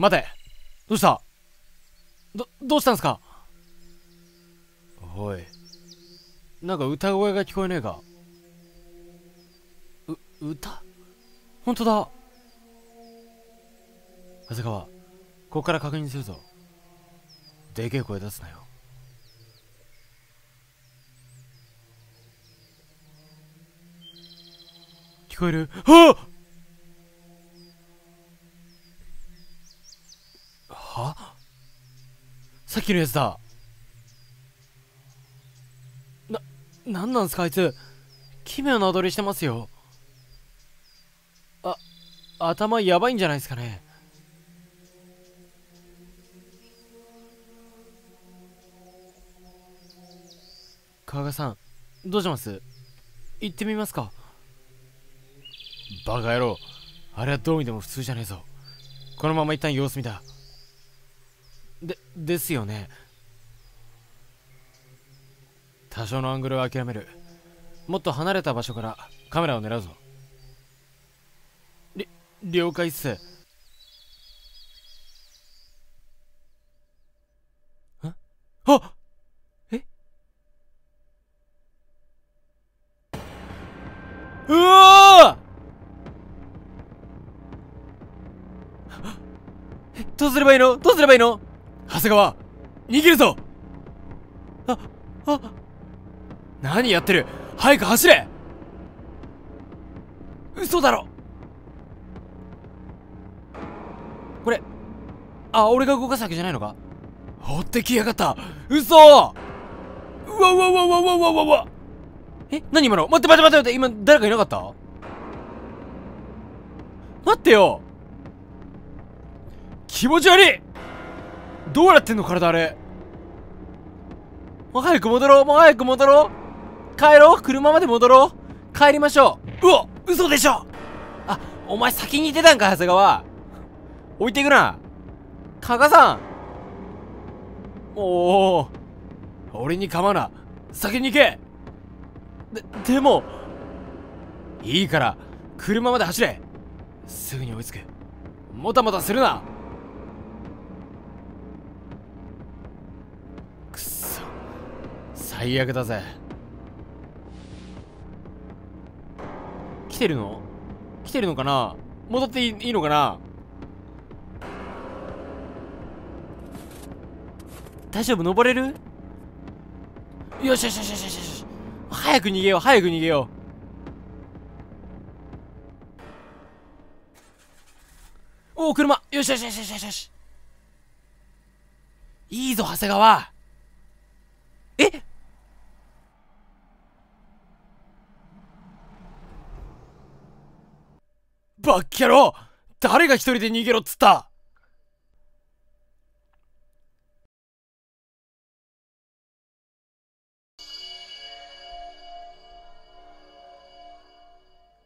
待てどうしたど、どうしたんすかおい。なんか歌声が聞こえねえかう、歌ほんとだ長谷川、ここから確認するぞ。でけえ声出すなよ。聞こえるはあはさっきのやつだな、なんなんすかあいつ奇妙な踊りしてますよあ、頭やばいんじゃないですかね加賀さんどうします行ってみますかバカ野郎あれはどう見ても普通じゃねえぞこのまま一旦様子見だでですよね多少のアングルは諦めるもっと離れた場所からカメラを狙うぞり了解っすあっえうわあどうすればいいのどうすればいいの長谷川逃げるぞああ何やってる早く走れ嘘だろこれあ俺が動かすわけじゃないのか追ってきやがった嘘うわうわうわうわうわうわうわうわえ何今の待って待って待って待って今誰かいなかった待ってよ気持ち悪いどうなってんの体あれもう早く戻ろうもう早く戻ろう帰ろう車まで戻ろう帰りましょううお嘘でしょあお前先に出たんか長谷川置いていくな加賀さんおお俺に構うな先に行けででもいいから車まで走れすぐに追いつくもたもたするな最悪だぜ来てるの来てるのかな戻っていいのかな大丈夫登れるよしよしよしよしよし早く逃げよう早く逃げようおお車よしよしよしよしよしいいぞ長谷川えバッキャロ誰が一人で逃げろっつった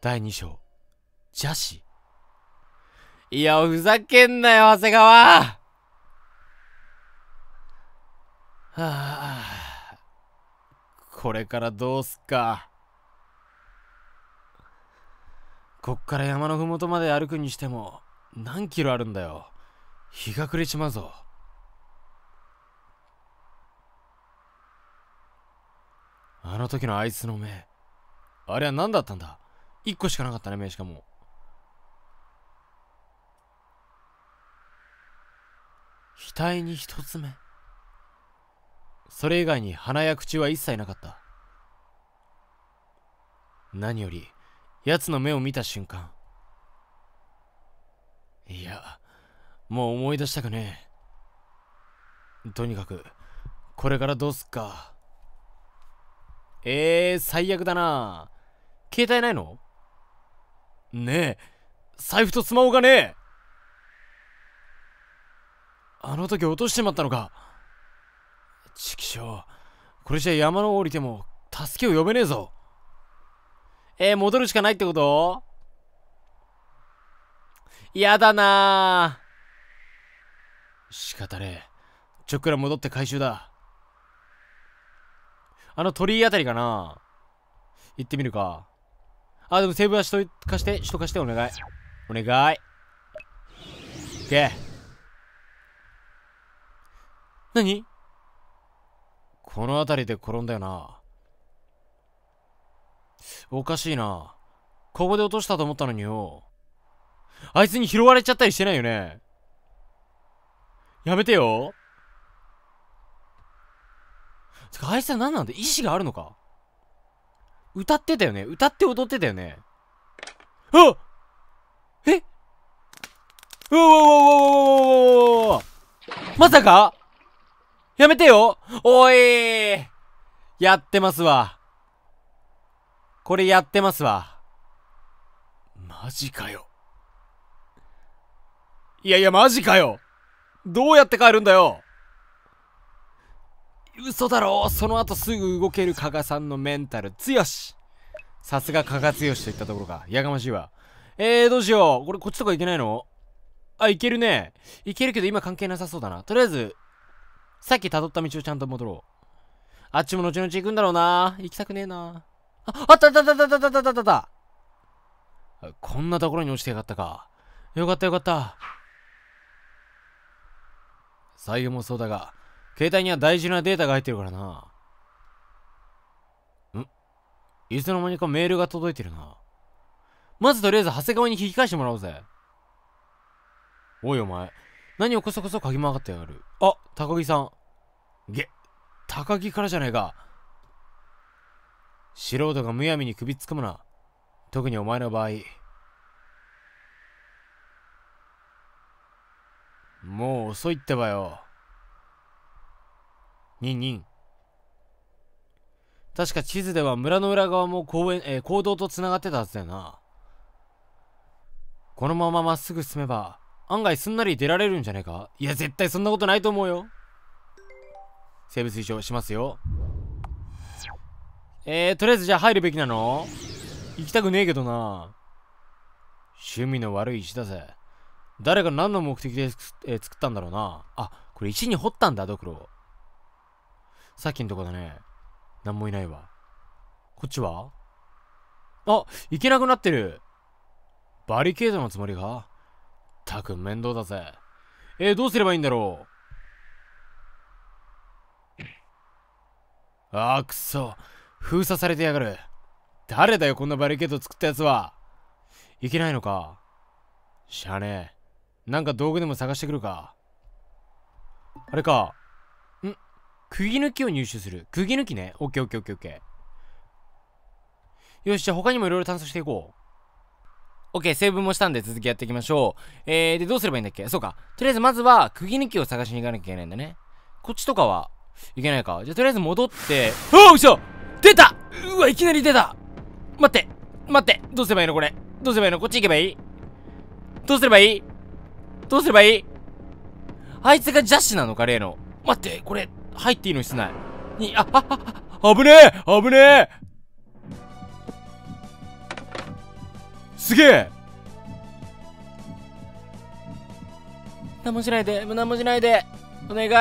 第2章邪視いやふざけんなよ長谷川はあこれからどうすっかこっから山のふもとまで歩くにしても何キロあるんだよ日が暮れちまうぞあの時のあいつの目あれは何だったんだ1個しかなかったね目しかも額に一つ目それ以外に鼻や口は一切なかった何より奴の目を見た瞬間いやもう思い出したくねえとにかくこれからどうすっかえー、最悪だな携帯ないのねえ財布とスマホがねえあの時落としちまったのかちきしょうこれじゃ山の降りても助けを呼べねえぞえー、戻るしかないってこと嫌だなぁ。仕方ねえ。ちょっくら戻って回収だ。あの鳥居あたりかな行ってみるか。あ、でもセーブはしとい、貸して、しとかしてお願い。お願い。行け。何この辺りで転んだよな。おかしいな。ここで落としたと思ったのによ。あいつに拾われちゃったりしてないよね。やめてよ。つか、あいつは何なんだ意志があるのか歌ってたよね歌って踊ってたよねあえうわわわわわわまさかやめてよおいやってますわ。これやってますわ。マジかよ。いやいや、マジかよどうやって帰るんだよ嘘だろその後すぐ動ける加賀さんのメンタル強しさすが加賀強しといったところか。やかましいわ。えー、どうしよう。これこっちとか行けないのあ、行けるね。行けるけど今関係なさそうだな。とりあえず、さっき辿った道をちゃんと戻ろう。あっちも後々行くんだろうな。行きたくねえな。あ、あったあったあったあったあったあったあったこんなところに落ちてやがったか。よかったよかった。財布もそうだが、携帯には大事なデータが入ってるからな。んいつの間にかメールが届いてるな。まずとりあえず長谷川に引き返してもらおうぜ。おいお前、何をこそこそ嗅ぎ回がってやがる。あ、高木さん。げ、高木からじゃねえか。素人がむやみに首突っ込むな。特にお前の場合。もう遅いってばよ。ニンニン。確か地図では村の裏側も公園、えー、行動と繋がってたはずだよな。このまままっすぐ進めば、案外すんなり出られるんじゃねえかいや、絶対そんなことないと思うよ。生物異常しますよ。えー、とりあえずじゃあ入るべきなの行きたくねえけどな。趣味の悪い石だぜ。誰が何の目的で、えー、作ったんだろうな。あ、これ石に掘ったんだ、ドクロ。さっきのとこだね。何もいないわ。こっちはあ、行けなくなってる。バリケードのつもりかたく面倒だぜ。えー、どうすればいいんだろうあくそ。封鎖されてやがる。誰だよ、こんなバリケード作ったやつは。いけないのか。しゃあねえ。なんか道具でも探してくるか。あれか。ん釘抜きを入手する。釘抜きね。オッケーオッケーオッケーオッケー。よし、じゃあ他にもいろいろ探索していこう。オッケー、セーブもしたんで続きやっていきましょう。えー、で、どうすればいいんだっけそうか。とりあえずまずは、釘抜きを探しに行かなきゃいけないんだね。こっちとかは、いけないか。じゃあ、とりあえず戻って、おう、来たうわ、いきなり出た待って待ってどうすればいいのこれどうすればいいのこっち行けばいいどうすればいいどうすればいいあいつがジャッシュなのか例の。待って、これ、入っていいのにしない。に、あ、あ、あ、危ねえ危ねえすげえ何もしないで、何もしないで、お願い。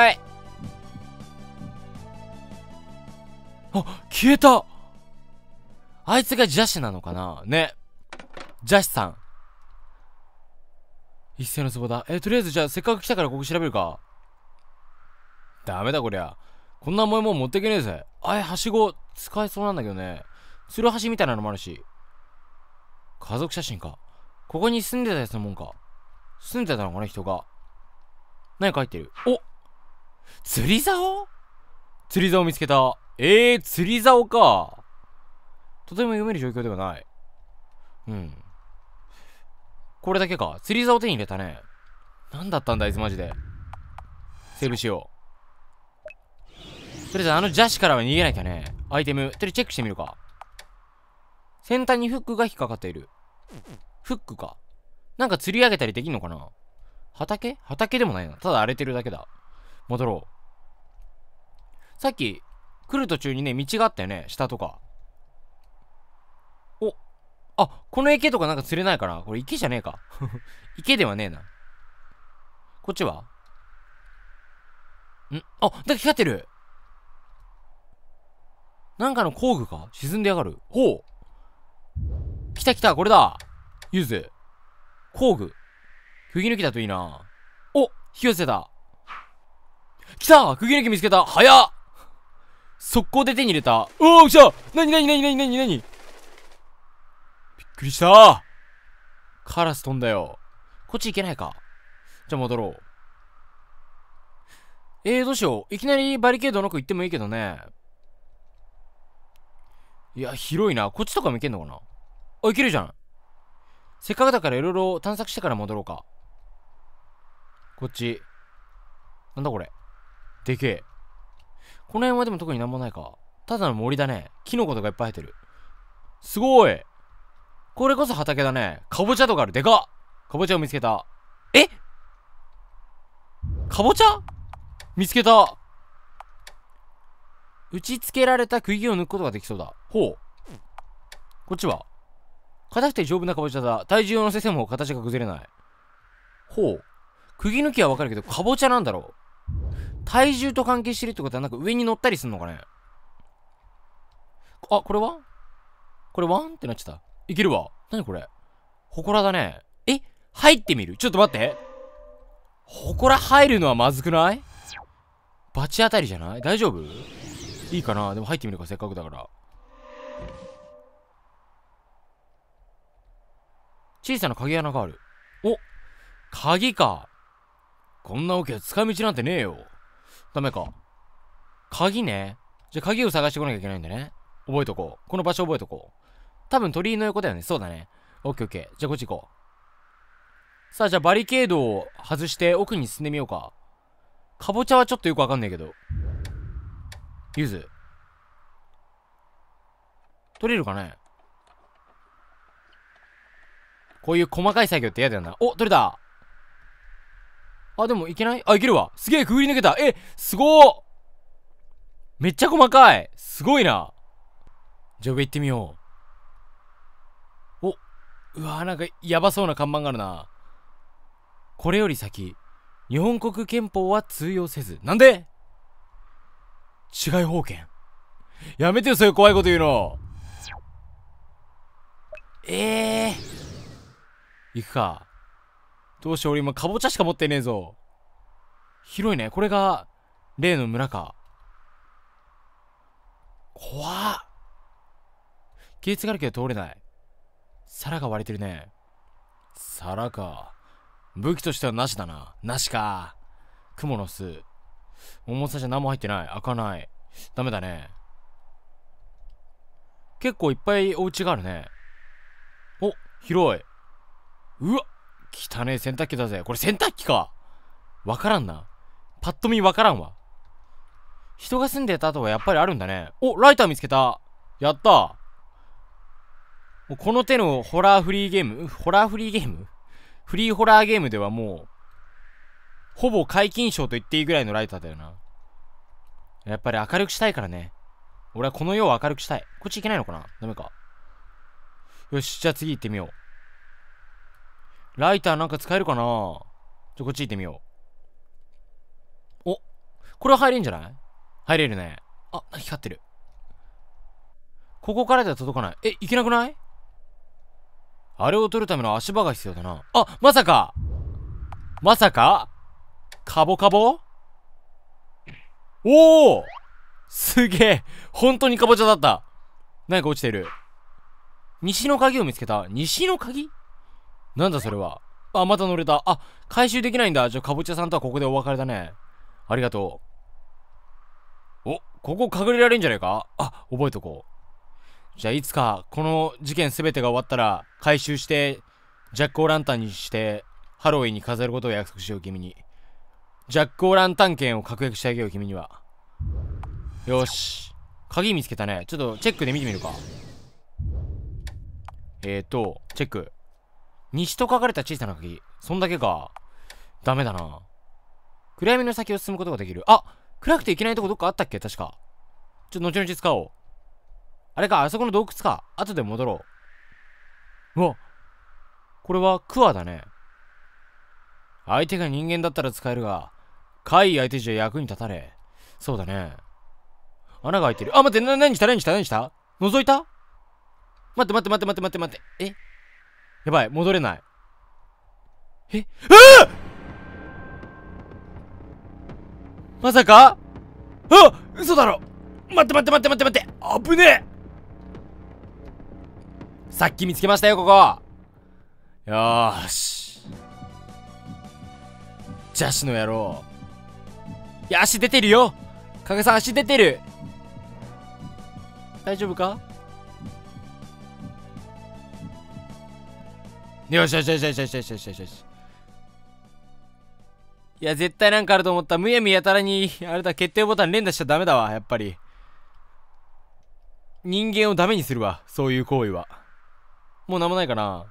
あ、消えたあいつがジャシなのかなね。ジャシさん。一斉のツボだ。えとりあえずじゃあせっかく来たからここ調べるか。ダメだこりゃ。こんな重いもん持ってけねえぜ。あい、はしご、使えそうなんだけどね。ツルハシみたいなのもあるし。家族写真か。ここに住んでたやつのもんか。住んでたのかな、人が。何書いてるお釣り竿釣り竿見つけた。えー、釣り竿か。とても読める状況ではない。うん。これだけか。釣り竿を手に入れたね。何だったんだ、あいつマジで。セーブしよう。とりあえず、あのジャシからは逃げなきゃね。アイテム、とりあえずチェックしてみるか。先端にフックが引っかかっている。フックか。なんか釣り上げたりできんのかな畑畑でもないな。ただ荒れてるだけだ。戻ろう。さっき、来る途中にね、道があったよね。下とか。あ、この池とかなんか釣れないかなこれ池じゃねえか。池ではねえな。こっちはんあ、なんか光ってるなんかの工具か沈んでやがる。ほう来た来たこれだゆず。工具。釘抜きだといいな。お引き寄せた来た釘抜き見つけた早っ速攻で手に入れた。おお来たなになになになにくりしたカラス飛んだよ。こっち行けないか。じゃあ戻ろう。えー、どうしよう。いきなりバリケードの奥行ってもいいけどね。いや、広いな。こっちとかも行けんのかなあ、行けるじゃん。せっかくだからいろいろ探索してから戻ろうか。こっち。なんだこれ。でけえ。この辺はでも特になんもないか。ただの森だね。キノコとかいっぱい生えてる。すごいこれこそ畑だね。かぼちゃとかある。でかっかぼちゃを見つけた。えかぼちゃ見つけた。打ち付けられた釘を抜くことができそうだ。ほう。こっちは硬くて丈夫なかぼちゃだ。体重を乗せても形が崩れない。ほう。釘抜きはわかるけど、かぼちゃなんだろう。体重と関係してるってことは、なんか上に乗ったりすんのかねあ、これはこれワンってなっちゃった。いけるわ。なにこれ祠だね。え入ってみるちょっと待って。祠入るのはまずくない罰当たりじゃない大丈夫いいかなでも入ってみるか、せっかくだから。小さな鍵穴がある。お鍵か。こんな大きな使い道なんてねえよ。ダメか。鍵ね。じゃあ鍵を探してこなきゃいけないんだね。覚えとこう。この場所覚えとこう。多分鳥居の横だよね。そうだね。オッケーオッケー。じゃあこっち行こう。さあ、じゃあバリケードを外して奥に進んでみようか。かぼちゃはちょっとよくわかんないけど。ゆず。取れるかねこういう細かい作業って嫌だよな。お、取れたあ、でもいけないあ、いけるわ。すげえ、くぐり抜けた。え、すごーめっちゃ細かいすごいな。じゃあ上行ってみよう。うわーなんかやばそうな看板があるなこれより先日本国憲法は通用せずなんで違い方権やめてよそういう怖いこと言うのええー、行くかどうしよう俺今かぼちゃしか持ってねえぞ広いねこれが例の村か怖っ亀裂があるけど通れない皿が割れてるね。皿か。武器としてはなしだな。なしか。蜘蛛の巣。重さじゃ何も入ってない。開かない。ダメだね。結構いっぱいお家があるね。お、広い。うわ、汚ねえ洗濯機だぜ。これ洗濯機か。わからんな。パッと見わからんわ。人が住んでた後はやっぱりあるんだね。お、ライター見つけた。やった。もうこの手のホラーフリーゲームホラーフリーゲームフリーホラーゲームではもう、ほぼ解禁賞と言っていいぐらいのライターだよな。やっぱり明るくしたいからね。俺はこの世を明るくしたい。こっち行けないのかなダメか。よし、じゃあ次行ってみよう。ライターなんか使えるかなじゃ、こっち行ってみよう。おこれは入れんじゃない入れるね。あ、光ってる。ここからでは届かない。え、行けなくないあれを取るための足場が必要だな。あ、まさかまさかカボカボおおすげえ本当にカボチャだった何か落ちてる。西の鍵を見つけた。西の鍵なんだそれは。あ、また乗れた。あ、回収できないんだ。じゃあ、かぼちゃさんとはここでお別れだね。ありがとう。お、ここ隠れられんじゃねえかあ、覚えとこう。じゃあいつかこの事件全てが終わったら回収してジャック・オ・ランタンにしてハロウィンに飾ることを約束しよう君にジャック・オ・ランタン券を確約してあげよう君にはよし鍵見つけたねちょっとチェックで見てみるかえーとチェック西と書かれた小さな鍵そんだけかダメだな暗闇の先を進むことができるあ暗くていけないとこどっかあったっけ確かちょっと後々使おうあれか、あそこの洞窟か。後で戻ろう。うわ、これはクアだね。相手が人間だったら使えるが、怪異相手じゃ役に立たれ。そうだね。穴が開いてる。あ、待って、な、何した何した何した覗いた待って待って待って待って待って待って。えやばい、戻れない。えあまさかあ嘘だろ待って待って待って待って待って危ねえさっき見つけましたよ、ここよーし。ジャシの野郎。いや、足出てるよ影さん、足出てる大丈夫かよしよしよしよしよしよしよしよしいや絶対なんかあると思ったむやみやたらにあれだ決定ボタン連打しちゃダメだわやっぱり人間をダメにするわそういう行為はもう何もないかな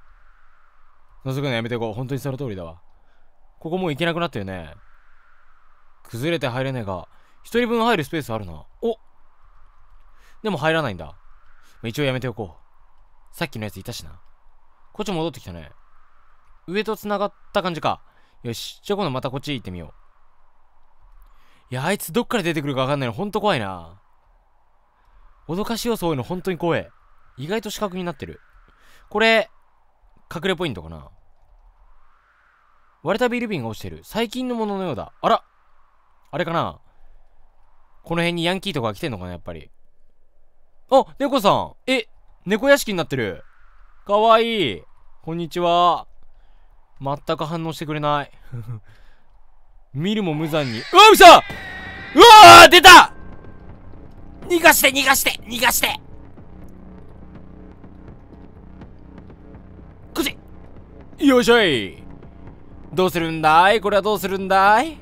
覗くのやめていこう。本当にその通りだわ。ここもう行けなくなったよね。崩れて入れないが、一人分入るスペースあるな。おでも入らないんだ。一応やめておこう。さっきのやついたしな。こっち戻ってきたね。上と繋がった感じか。よし。じゃあ今度またこっち行ってみよう。いや、あいつどっから出てくるかわかんないの。ほんと怖いな。脅かし要素多いのほんとに怖い。意外と死角になってる。これ、隠れポイントかな割れたビール瓶が落ちてる。最近のもののようだ。あらあれかなこの辺にヤンキーとか来てんのかなやっぱり。あ猫さんえ猫屋敷になってるかわいいこんにちは。全く反応してくれない 見るも無残に。うわうさうわー出た逃がして逃がして逃がしてよいしょいどうするんだいこれはどうするんだい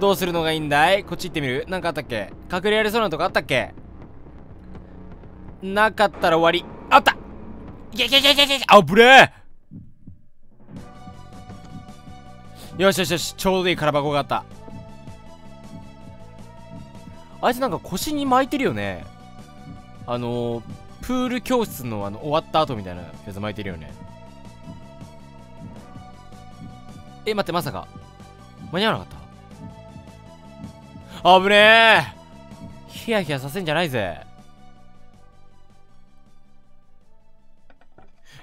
どうするのがいいんだいこっち行ってみるなんかあったっけ隠れられそうなとこあったっけなかったら終わり。あったいけいけいけいけいけあぶれよしよしよし、ちょうどいい空箱があった。あいつなんか腰に巻いてるよね。あのー、プール教室のあの終わった後みたいなやつ巻いてるよね。え、待って、まさか。間に合わなかった危ねえヒヤヒヤさせんじゃないぜ。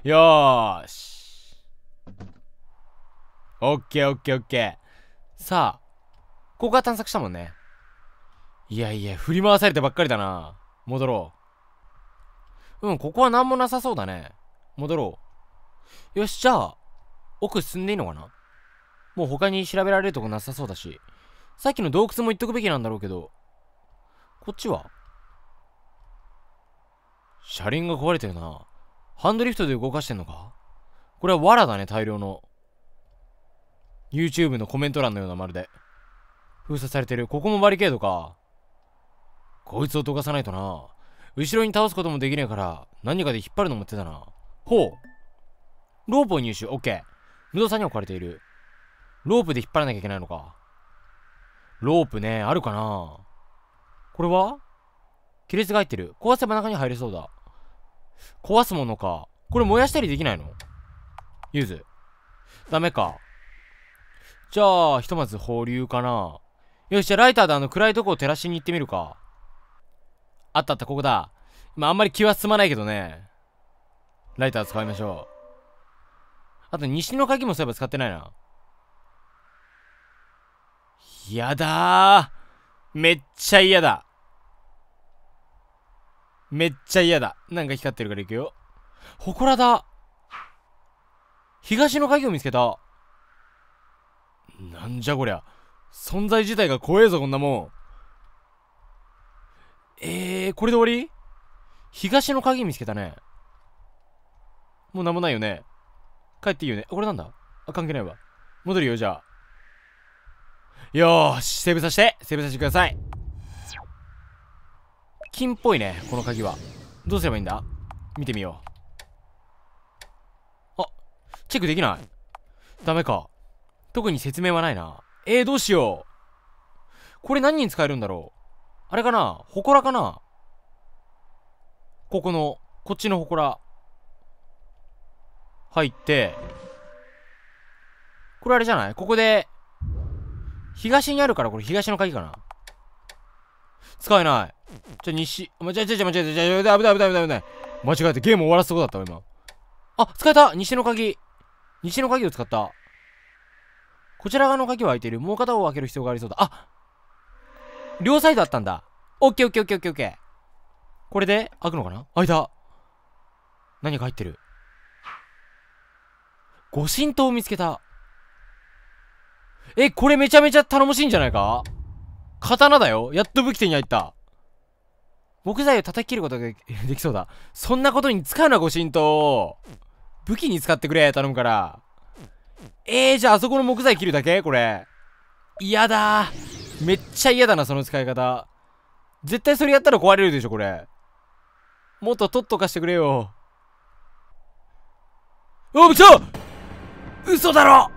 よーし。オッケーオッケーオッケー。さあ、ここが探索したもんね。いやいや、振り回されてばっかりだな。戻ろう。うん、ここは何もなさそうだね。戻ろう。よし、じゃあ、奥進んでいいのかなもう他に調べられるとこなさそうだし。さっきの洞窟も言っとくべきなんだろうけど。こっちは車輪が壊れてるな。ハンドリフトで動かしてんのかこれは藁だね、大量の。YouTube のコメント欄のようなまるで。封鎖されてる。ここもバリケードか。こいつをどかさないとな。後ろに倒すこともできねえから、何かで引っ張るのも手だな。ほう。ロープを入手、オッケー。無動産に置かれている。ロープで引っ張らなきゃいけないのか。ロープね、あるかなこれは亀裂が入ってる。壊せば中に入れそうだ。壊すものか。これ燃やしたりできないのゆず。ダメか。じゃあ、ひとまず放流かな。よし、じゃあライターであの暗いとこを照らしに行ってみるか。あったあった、ここだ。今あんまり気は進まないけどね。ライター使いましょう。あと西の鍵もそういえば使ってないな。やだめっちゃ嫌だめっちゃ嫌だなんか光ってるから行くよほこらだ東の鍵を見つけたなんじゃこりゃ存在自体が怖えぞこんなもんえー、これで終わり東の鍵見つけたねもうなんもないよね帰っていいよねこれなんだあ関係ないわ戻るよじゃあよーし、セーブさせて、セーブさせてください。金っぽいね、この鍵は。どうすればいいんだ見てみよう。あ、チェックできないダメか。特に説明はないな。えー、どうしよう。これ何に使えるんだろうあれかな祠かなここの、こっちの祠。入って、これあれじゃないここで、東にあるから、これ東の鍵かな使えない。じゃ、西。間違えちゃ間違えちゃ間違えちゃ危ない危ない危ない危ない。間違えてゲーム終わらすとこだったわ、今。あ、使えた西の鍵。西の鍵を使った。こちら側の鍵は開いている。もう片方を開ける必要がありそうだ。あ両サイドあったんだ。オッケーオッケーオッケーオッケーオッケー。これで開くのかな開いた。何か入ってる御神刀を見つけた。え、これめちゃめちゃ頼もしいんじゃないか刀だよ。やっと武器手に入った。木材を叩き切ることが できそうだ。そんなことに使うな、ご神道。武器に使ってくれ、頼むから。えー、じゃああそこの木材切るだけこれ。嫌だめっちゃ嫌だな、その使い方。絶対それやったら壊れるでしょ、これ。もっと取っとかしてくれよ。お、ちょ嘘だろ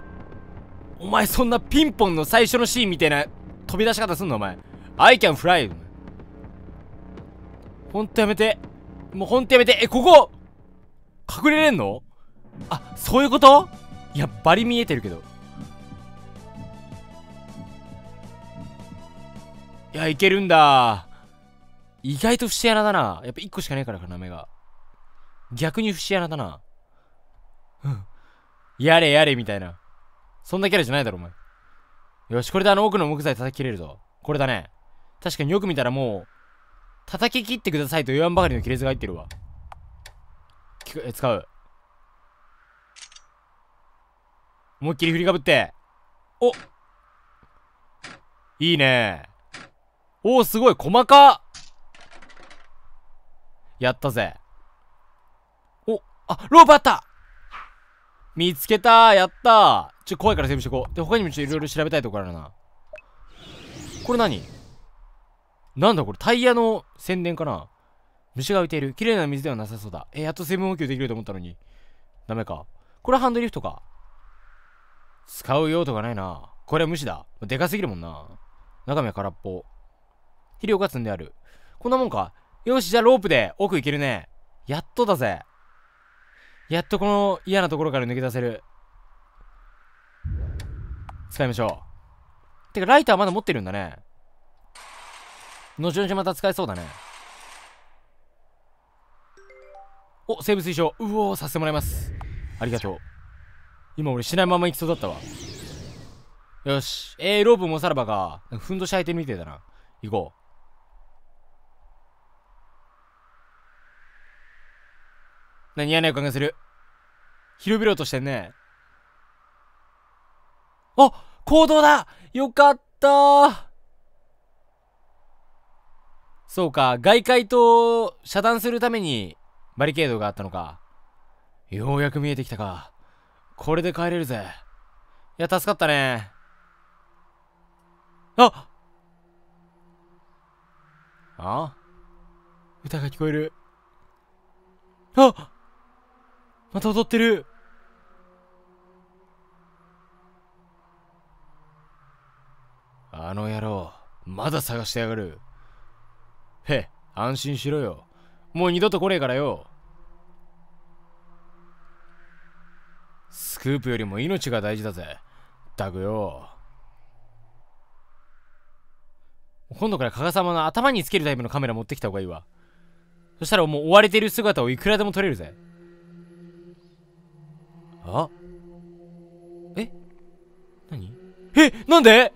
お前そんなピンポンの最初のシーンみたいな飛び出し方すんのお前。I can fly. ほんとやめて。もうほんとやめて。え、ここ隠れれんのあ、そういうこといや、バリ見えてるけど。いや、いけるんだ。意外と節穴だな。やっぱ一個しかねえからかな、目が。逆に節穴だな。うん。やれやれ、みたいな。そんなキャラじゃないだろ、お前。よし、これであの奥の木材叩き切れるぞ。これだね。確かによく見たらもう、叩き切ってくださいと言わんばかりの亀裂が入ってるわ。え、使う。思いっきり振りかぶって。おいいねおお、すごい、細かやったぜ。お、あ、ロープあった見つけたやったちょ、怖いからセーブしてこう。で、他にもちょっといろいろ調べたいとこあるな。これ何なんだこれタイヤの宣伝かな虫が浮いている。綺麗な水ではなさそうだ。えやっと水分補給できると思ったのに。ダメか。これハンドリフトか。使う用途がないな。これは無視だ。でかすぎるもんな。中身は空っぽ。肥料が積んである。こんなもんか。よし、じゃあロープで奥行けるね。やっとだぜ。やっとこの嫌なところから抜け出せる。使いましょう。てか、ライターまだ持ってるんだね。後々また使えそうだね。お、生物ブ推奨。うおー、させてもらいます。ありがとう。今俺しないまま行きそうだったわ。よし。えー、ロープもさらばか。ふんどし履いてるみてえだな。行こう。何やん、おかげする。広々としてんね。あ行動だよかったそうか、外界と遮断するためにバリケードがあったのか。ようやく見えてきたか。これで帰れるぜ。いや、助かったね。ああ歌が聞こえる。あまた踊ってるあの野郎、まだ探してやがる。へ安心しろよ。もう二度と来ねえからよ。スクープよりも命が大事だぜ。ったくよ。今度から加賀様の頭につけるタイプのカメラ持ってきた方がいいわ。そしたらもう追われている姿をいくらでも撮れるぜ。あえ何えなんで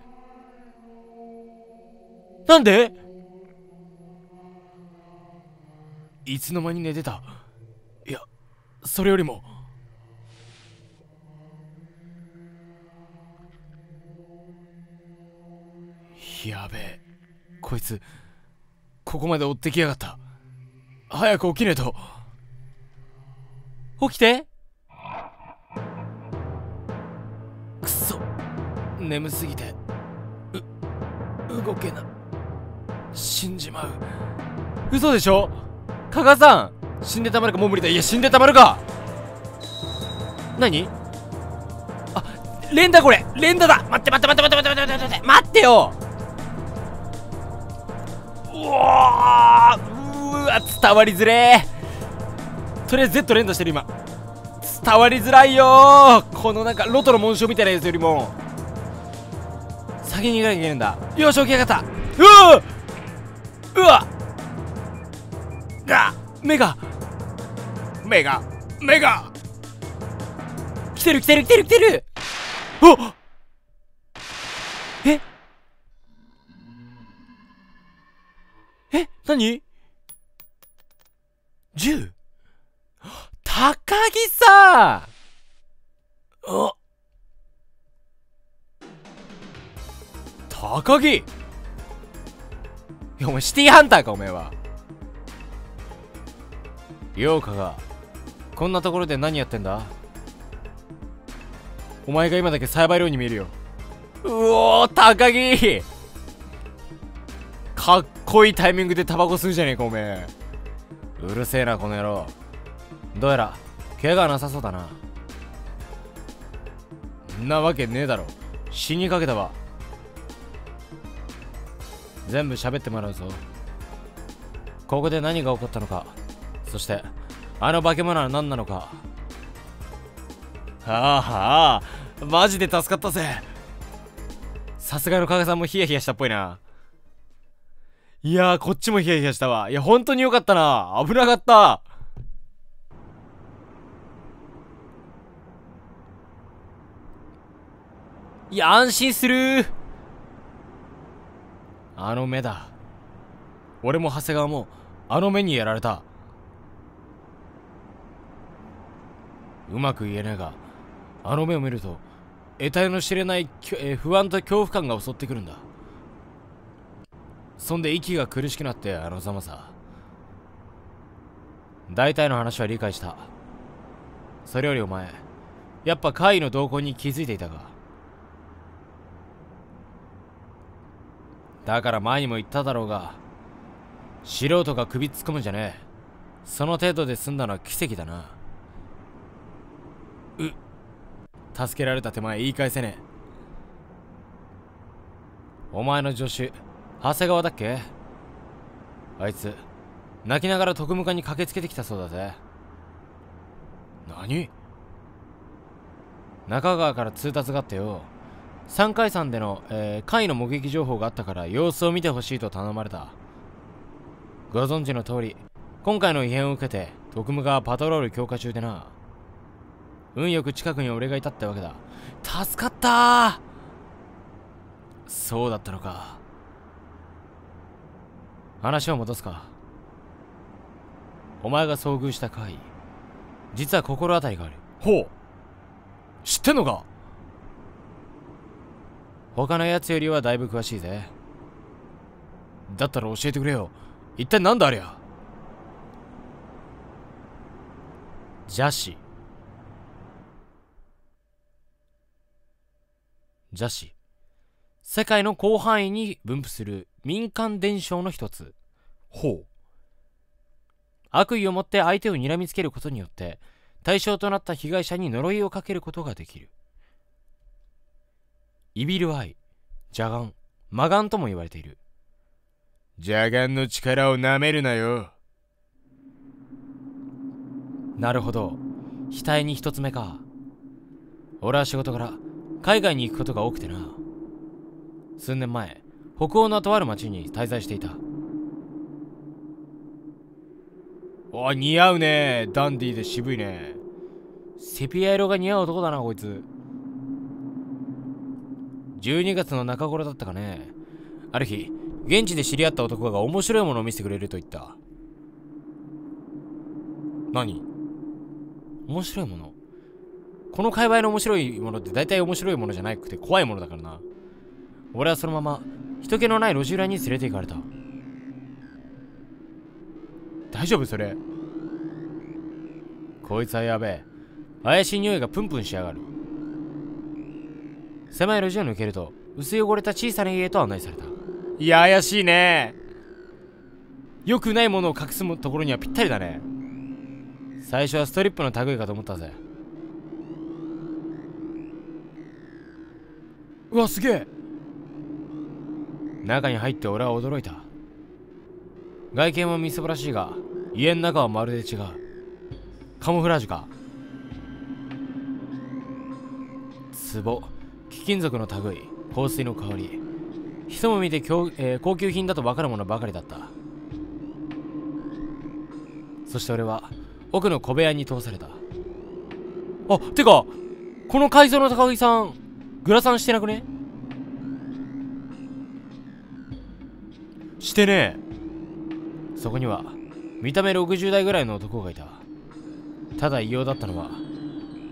なんでいつの間に寝てたいやそれよりもやべえこいつここまで追ってきやがった早く起きねえと起きてくそ眠すぎてう動けない死んじまう嘘でしょ加賀さん死んでたまるかもう無理だいや死んでたまるか何あ連打これ連打だ待って待って待って待って待って待って待って待ってようわうわ伝わりづれとりあえず Z 連打してる今伝わりづらいよこのなんかロトの紋章みたいなやつよりも先に行かなきゃいけないんだよし起き上がったうわうわあ目が目が目が来てる来てる来てる来てるおええ何銃高木さんお高木いやお前シティハンターかお前はようかがこんなところで何やってんだお前が今だけ栽培量に見えるようおー高木かっこいいタイミングでタバコ吸うじゃねえかおめえうるせえなこの野郎どうやら怪我なさそうだなんなわけねえだろ死にかけたわ全部喋ってもらうぞここで何が起こったのかそしてあの化け物は何なのかはあはあマジで助かったぜさすがの加賀さんもヒヤヒヤしたっぽいないやーこっちもヒヤヒヤしたわいや本当によかったな危なかったいや安心するあの目だ俺も長谷川もあの目にやられたうまく言えないがあの目を見ると得体の知れない、えー、不安と恐怖感が襲ってくるんだそんで息が苦しくなってあのざまさ大体の話は理解したそれよりお前やっぱ怪異の動向に気づいていたがだから前にも言っただろうが素人が首突っ込むんじゃねえその程度で済んだのは奇跡だなう助けられた手前言い返せねえお前の助手長谷川だっけあいつ泣きながら特務課に駆けつけてきたそうだぜ何中川から通達があってよ3回山での、えー、貝の目撃情報があったから様子を見てほしいと頼まれたご存知の通り今回の異変を受けて特務がパトロール強化中でな運よく近くに俺がいたってわけだ助かったそうだったのか話を戻すかお前が遭遇した回実は心当たりがあるほう知ってんのか他のやつよりはだいぶ詳しいぜだったら教えてくれよ一体何だありゃ邪視邪視世界の広範囲に分布する民間伝承の一つ法悪意を持って相手を睨みつけることによって対象となった被害者に呪いをかけることができるイビルアイ、邪眼、魔眼とも言われている。邪眼の力をなめるなよ。なるほど。額に一つ目か。俺は仕事から海外に行くことが多くてな。数年前、北欧のとある町に滞在していた。お似合うねダンディーで渋いねセピア色が似合う男だなこいつ12月の中頃だったかね。ある日、現地で知り合った男が面白いものを見せてくれると言った。何面白いものこの界隈の面白いものって大体面白いものじゃなくて怖いものだからな。俺はそのまま人気のない路地裏に連れて行かれた。大丈夫それこいつはやべえ。怪しい匂いがプンプンしやがる。狭い路地を抜けると薄汚れた小さな家へと案内されたいや怪しいね良くないものを隠すところにはぴったりだね最初はストリップの類かと思ったぜうわすげえ中に入って俺は驚いた外見はみすぼらしいが家の中はまるで違うカモフラージュか壺貴金属の類香水の香り人も見て、えー、高級品だと分かるものばかりだったそして俺は奥の小部屋に通されたあてかこの改造の高木さんグラサンしてなくねしてねえそこには見た目60代ぐらいの男がいたただ異様だったのは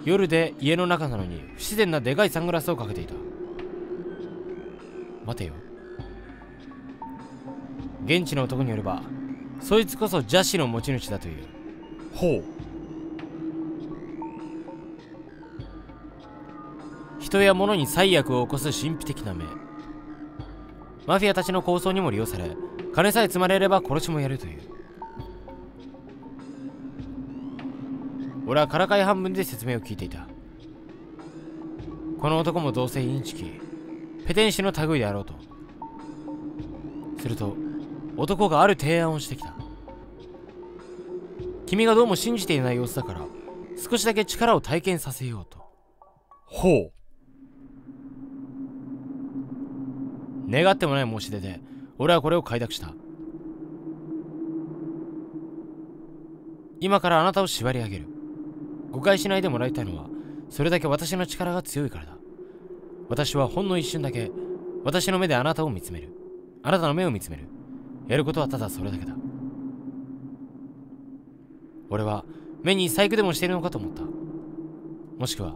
夜で家の中なのに不自然なでかいサングラスをかけていた待てよ現地の男によればそいつこそ邪視の持ち主だというほう人や物に最悪を起こす神秘的な目マフィアたちの抗争にも利用され金さえ積まれれば殺しもやるという俺はからかい半分で説明を聞いていたこの男もどうせインチキペテン師の類であろうとすると男がある提案をしてきた君がどうも信じていない様子だから少しだけ力を体験させようとほう願ってもない申し出で俺はこれを快諾した今からあなたを縛り上げる誤解しないでもらいたいのはそれだけ私の力が強いからだ私はほんの一瞬だけ私の目であなたを見つめるあなたの目を見つめるやることはただそれだけだ俺は目に細工でもしているのかと思ったもしくは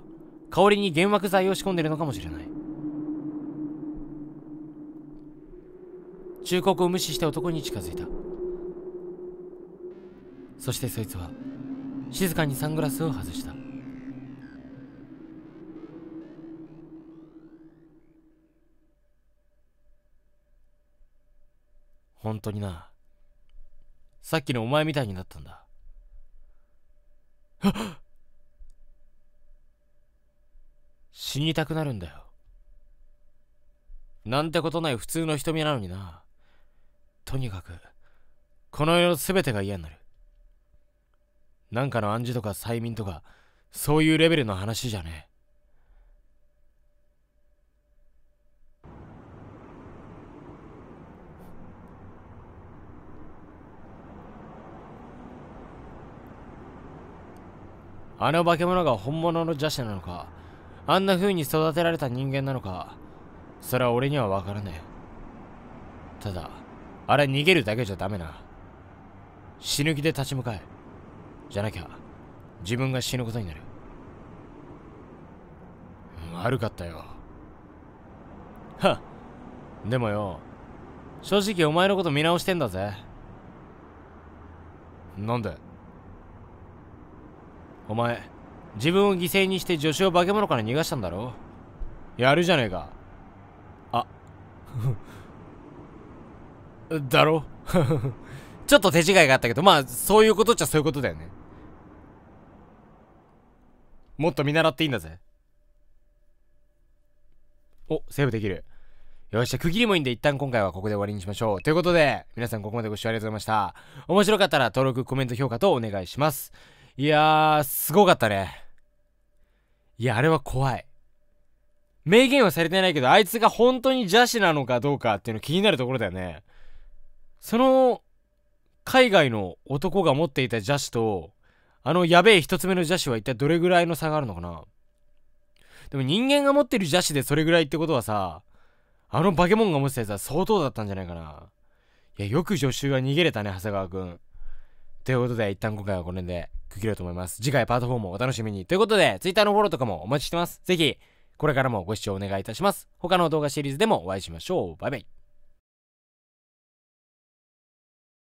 香りに幻惑剤を仕込んでいるのかもしれない忠告を無視して男に近づいたそしてそいつは静かにサングラスを外した本当になさっきのお前みたいになったんだ死にたくなるんだよなんてことない普通の瞳なのになとにかくこの世の全てが嫌になるなんかの暗示とか催眠とか、そういうレベルの話じゃねえ。あの化け物が本物の邪者なのか、あんな風に育てられた人間なのか、それは俺にはわからねえ。ただ、あれ逃げるだけじゃダメな。死ぬ気で立ち向かえ。じゃなきゃ、自分が死ぬことになる。悪かったよ。はっ。でもよ、正直お前のこと見直してんだぜ。なんでお前、自分を犠牲にして助手を化け物から逃がしたんだろやるじゃねえか。あ、だろ ちょっと手違いがあったけど、まあ、そういうことっちゃそういうことだよね。もっと見習っていいんだぜおセーブできるよっしゃ、区切りもいいんで、一旦今回はここで終わりにしましょう。ということで、皆さんここまでご視聴ありがとうございました。面白かったら登録、コメント、評価とお願いします。いやー、すごかったね。いや、あれは怖い。明言はされてないけど、あいつが本当に邪視なのかどうかっていうの気になるところだよね。その、海外の男が持っていた邪視と、あのやべえ1つ目の邪視は一体どれぐらいの差があるのかなでも人間が持ってる邪視でそれぐらいってことはさ、あの化け物が持ってたやつは相当だったんじゃないかな。いや、よく助手は逃げれたね、長谷川くん。ということで、一旦今回はこの辺で区切ろうと思います。次回パート4もお楽しみに。ということで、Twitter のフォローとかもお待ちしてます。ぜひ、これからもご視聴お願いいたします。他の動画シリーズでもお会いしましょう。バイバイ。